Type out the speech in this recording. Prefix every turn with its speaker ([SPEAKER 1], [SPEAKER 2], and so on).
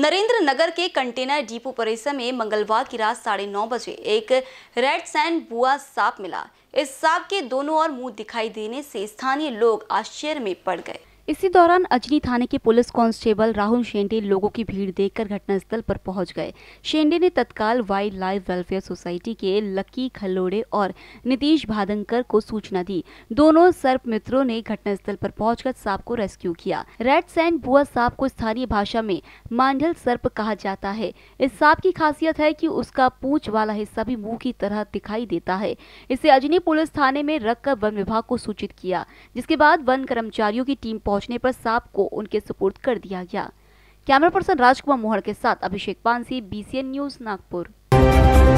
[SPEAKER 1] नरेंद्र नगर के container depot परिसर में मंगलवार की रात साढ़े नौ बजे एक रेड सैंड बुआ सांप मिला इस सांप के दोनों ओर मुंह दिखाई देने से स्थानीय लोग आश्चर्य में पड़ गए इसी दौरान अजनी थाने के पुलिस कांस्टेबल राहुल शेंडे लोगों की भीड़ देखकर घटनास्थल पर पहुंच गए शेंडे ने तत्काल वाइल्ड लाइफ वेलफेयर सोसाइटी के लक्की खल्लोड़े और नीतीश भादंकर को सूचना दी दोनों सर्प मित्रों ने घटनास्थल पर पहुंचकर सांप को रेस्क्यू किया रेड सैंड बुआ सांप को स्थानीय भाषा में मांडल सर्प कहा जाता है इस सांप की खासियत है की उसका पूछ वाला हिस्सा भी मुंह की तरह दिखाई देता है इसे अजनी पुलिस थाने में रखकर वन विभाग को सूचित किया जिसके बाद वन कर्मचारियों की टीम पहुंच पहुंचने पर सांप को उनके सुपुर्द कर दिया गया कैमरा पर्सन राजकुमार मोहर के साथ अभिषेक पानसी बीसीएन न्यूज नागपुर